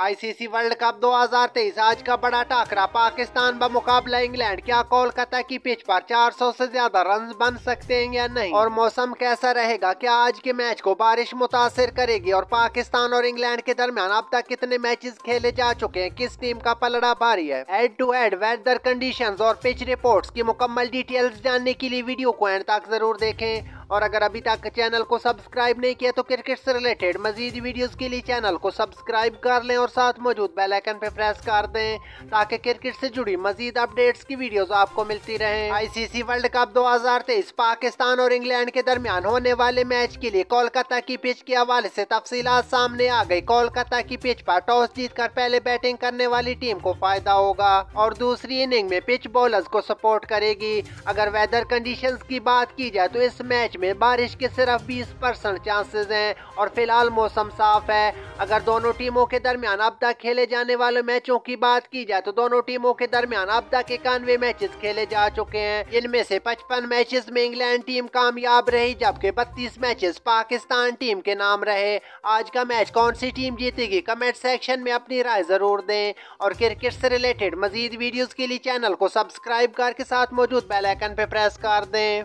ICC world cup 2023 आज का बड़ा टाकरा पाकिस्तान ब मुकाबला इंग्लैंड क्या कोलकाता की पिच पर 400 से ज्यादा रन बन सकते हैं या नहीं और मौसम कैसा रहेगा क्या आज के मैच को बारिश मुतासर करेगी और पाकिस्तान और इंग्लैंड के दरमियान अब तक कितने मैचेस खेले जा चुके हैं किस टीम का पलड़ा भारी है head to head weather condition और पिच रिपोर्ट की मुकम्मल डिटेल्स जानने के लिए वीडियो को एंड तक जरूर देखें और अगर अभी तक चैनल को सब्सक्राइब नहीं किया तो क्रिकेट से रिलेटेड मजीद वीडियोस के लिए चैनल को सब्सक्राइब कर लें और साथ मौजूद बेल आइकन पर प्रेस कर दें ताकि क्रिकेट से जुड़ी मजीद अपडेट्स की वीडियोस आपको मिलती रहे आईसीसी वर्ल्ड कप 2023 पाकिस्तान और इंग्लैंड के दरमियान होने वाले मैच के लिए कोलकाता की पिच के हवाले से तफसी सामने आ गई कोलकाता की पिच पर टॉस जीत कर पहले बैटिंग करने वाली टीम को फायदा होगा और दूसरी इनिंग में पिच बॉलर को सपोर्ट करेगी अगर वेदर कंडीशन की बात की जाए तो इस मैच में बारिश के सिर्फ 20 परसेंट चांसेस हैं और फिलहाल मौसम साफ है अगर दोनों टीमों के दरमियान अब तक खेले जाने वाले मैचों की बात की जाए तो दोनों टीमों के दरमियान अब तक इक्यानवे मैचेस खेले जा चुके हैं इनमें से 55 मैचेस में इंग्लैंड टीम कामयाब रही जबकि बत्तीस मैचेस पाकिस्तान टीम के नाम रहे आज का मैच कौन सी टीम जीतेगी कमेंट सेक्शन में अपनी राय जरूर दें और क्रिकेट से रिलेटेड मजीद वीडियोज के लिए चैनल को सब्सक्राइब करके साथ मौजूद बेलाइकन पे प्रेस कर दें